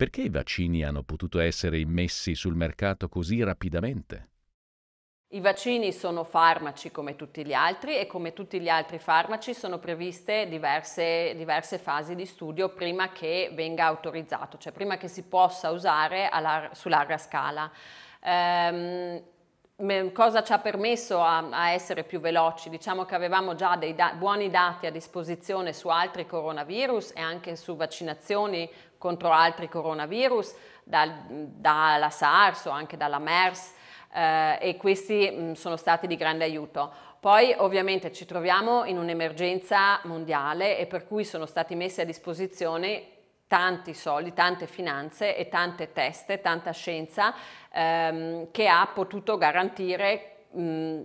Perché i vaccini hanno potuto essere immessi sul mercato così rapidamente? I vaccini sono farmaci come tutti gli altri e come tutti gli altri farmaci sono previste diverse, diverse fasi di studio prima che venga autorizzato, cioè prima che si possa usare alla, su larga scala. Ehm, cosa ci ha permesso a, a, essere più veloci? Diciamo che avevamo già dei da buoni dati a disposizione su altri coronavirus e anche su vaccinazioni contro altri coronavirus, dal, dalla SARS o anche dalla MERS eh, e questi mh, mm, sono stati di grande aiuto. Poi ovviamente ci troviamo in un'emergenza mondiale e per cui sono stati messi a disposizione tanti soldi, tante finanze e tante teste, tanta scienza ehm, che ha potuto garantire mh,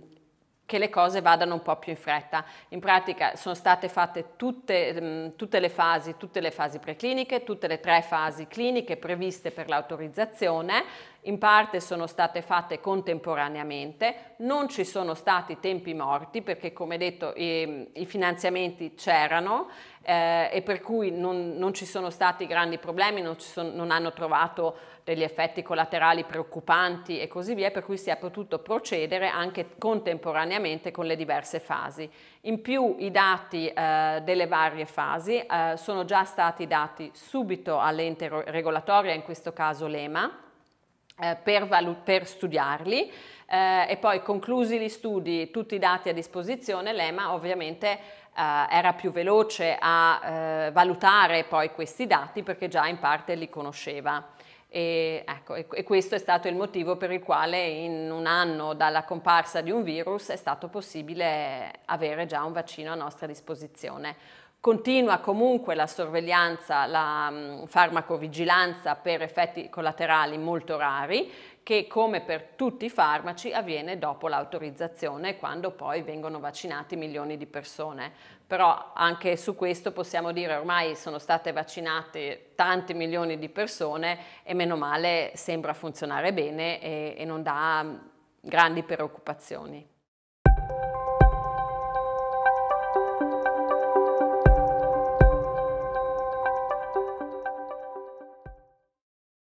che le cose vadano un po' più in fretta. In pratica sono state fatte tutte, tutte, le fasi, tutte le fasi precliniche, tutte le tre fasi cliniche previste per l'autorizzazione, in parte sono state fatte contemporaneamente, non ci sono stati tempi morti perché come detto i, i finanziamenti c'erano eh, e per cui non, non, ci sono stati grandi problemi, non, sono, non, hanno trovato degli effetti collaterali preoccupanti e così via, per cui si è potuto procedere anche contemporaneamente con le diverse fasi. In più i dati eh, delle varie fasi eh, sono già stati dati subito all'ente regolatoria, in questo caso l'EMA, eh, per, valu- per studiarli. Eh, e poi conclusi gli studi, tutti i dati a disposizione, l'EMA ovviamente eh, era più veloce a eh, valutare poi questi dati perché già in parte li conosceva. E, ecco, e, e, questo è stato il motivo per il quale in un anno dalla comparsa di un virus è stato possibile avere già un vaccino a nostra disposizione. Continua comunque la sorveglianza, la mh, mm, farmacovigilanza per effetti collaterali molto rari che come per tutti i farmaci avviene dopo l'autorizzazione quando poi vengono vaccinati milioni di persone. Però anche su questo possiamo dire ormai sono state vaccinate tanti milioni di persone e meno male sembra funzionare bene e, e non dà mm, grandi preoccupazioni.